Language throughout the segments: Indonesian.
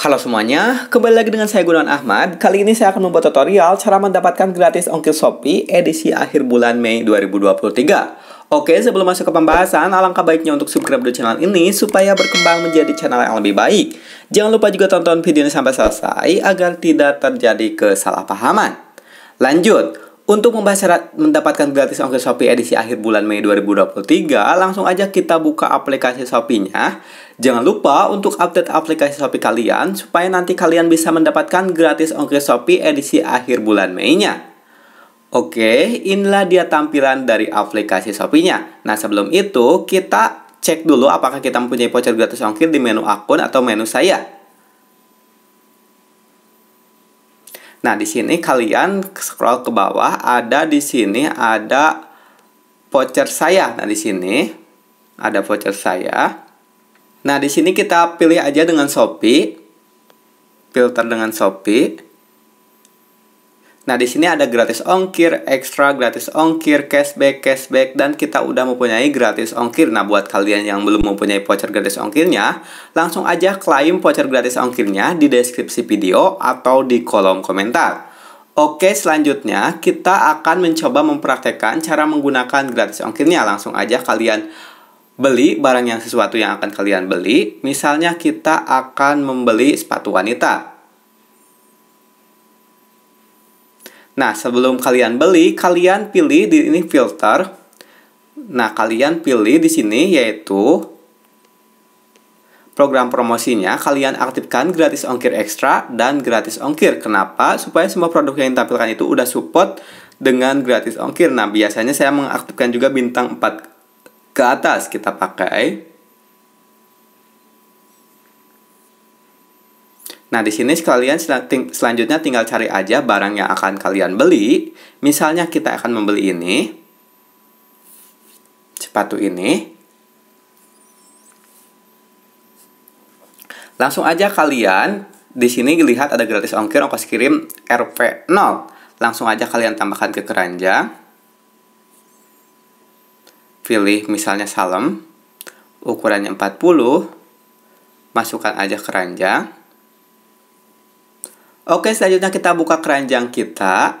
Halo semuanya, kembali lagi dengan saya Gunawan Ahmad. Kali ini saya akan membuat tutorial cara mendapatkan gratis ongkir Shopee edisi akhir bulan Mei 2023. Oke, sebelum masuk ke pembahasan, alangkah baiknya untuk subscribe di channel ini supaya berkembang menjadi channel yang lebih baik. Jangan lupa juga tonton video ini sampai selesai agar tidak terjadi kesalahpahaman. Lanjut, untuk membahas syarat mendapatkan gratis ongkir Shopee edisi akhir bulan Mei 2023, langsung aja kita buka aplikasi Shopee-nya. Jangan lupa untuk update aplikasi Shopee kalian, supaya nanti kalian bisa mendapatkan gratis ongkir Shopee edisi akhir bulan Mei-nya. Oke, inilah dia tampilan dari aplikasi Shopee-nya. Nah, sebelum itu, kita cek dulu apakah kita mempunyai voucher gratis ongkir di menu akun atau menu saya. Nah, di sini kalian scroll ke bawah, ada di sini ada voucher saya. Nah, di sini ada voucher saya. Nah, di sini kita pilih aja dengan Shopee. Filter dengan Shopee. Nah, di sini ada gratis ongkir, ekstra gratis ongkir, cashback, cashback, dan kita udah mempunyai gratis ongkir. Nah, buat kalian yang belum mempunyai voucher gratis ongkirnya, langsung aja klaim voucher gratis ongkirnya di deskripsi video atau di kolom komentar. Oke, selanjutnya kita akan mencoba mempraktekkan cara menggunakan gratis ongkirnya. Langsung aja kalian beli barang yang sesuatu yang akan kalian beli. Misalnya kita akan membeli sepatu wanita. Nah, sebelum kalian beli, kalian pilih di ini filter. Nah, kalian pilih di sini yaitu program promosinya, kalian aktifkan gratis ongkir ekstra dan gratis ongkir. Kenapa? Supaya semua produk yang ditampilkan itu udah support dengan gratis ongkir. Nah, biasanya saya mengaktifkan juga bintang 4 ke atas kita pakai. Nah, di sini sekalian sel ting selanjutnya tinggal cari aja barang yang akan kalian beli. Misalnya kita akan membeli ini. Sepatu ini. Langsung aja kalian di sini lihat ada gratis ongkir ongkos kirim Rp0. Langsung aja kalian tambahkan ke keranjang. Pilih misalnya salem. Ukurannya 40. Masukkan aja keranjang. Oke, selanjutnya kita buka keranjang kita.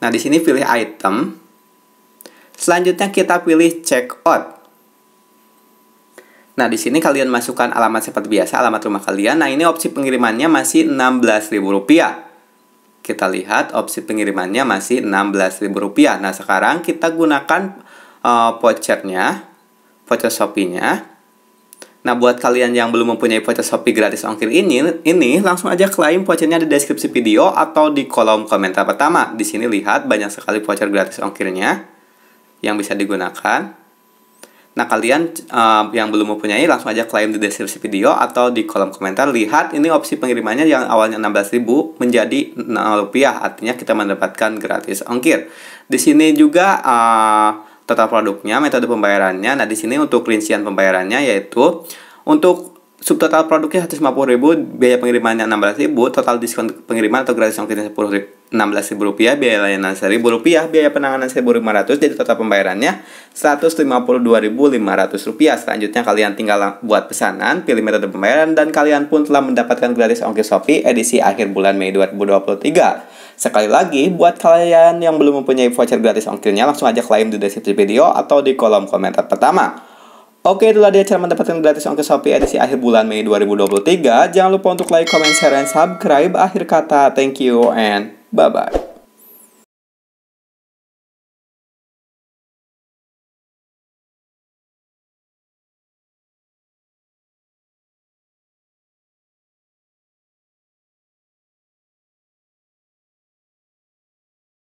Nah, di sini pilih item. Selanjutnya kita pilih check out. Nah, di sini kalian masukkan alamat seperti biasa, alamat rumah kalian. Nah, ini opsi pengirimannya masih Rp16.000. Kita lihat opsi pengirimannya masih Rp16.000. Nah, sekarang kita gunakan uh, vouchernya, voucher Shopee-nya. Nah, buat kalian yang belum mempunyai voucher Shopee gratis ongkir ini, ini langsung aja klaim vouchernya di deskripsi video atau di kolom komentar pertama. Di sini lihat banyak sekali voucher gratis ongkirnya yang bisa digunakan. Nah, kalian uh, yang belum mempunyai langsung aja klaim di deskripsi video atau di kolom komentar. Lihat ini opsi pengirimannya yang awalnya 16.000 menjadi rupiah, artinya kita mendapatkan gratis ongkir. Di sini juga uh, total produknya, metode pembayarannya. Nah, di sini untuk rincian pembayarannya yaitu untuk subtotal produknya ribu, biaya pengirimannya ribu, total diskon pengiriman atau gratis ongkirnya 10 16.000 rupiah, biaya layanan 1.000 rupiah, biaya penanganan 1.500, jadi total pembayarannya 152.500 rupiah. Selanjutnya kalian tinggal buat pesanan, pilih metode pembayaran, dan kalian pun telah mendapatkan gratis ongkir Shopee edisi akhir bulan Mei 2023. Sekali lagi, buat kalian yang belum mempunyai voucher gratis ongkirnya, langsung aja klaim di deskripsi video atau di kolom komentar pertama. Oke, itulah dia cara mendapatkan gratis ongkir Shopee edisi akhir bulan Mei 2023. Jangan lupa untuk like, comment, share, dan subscribe. Akhir kata, thank you and bye-bye.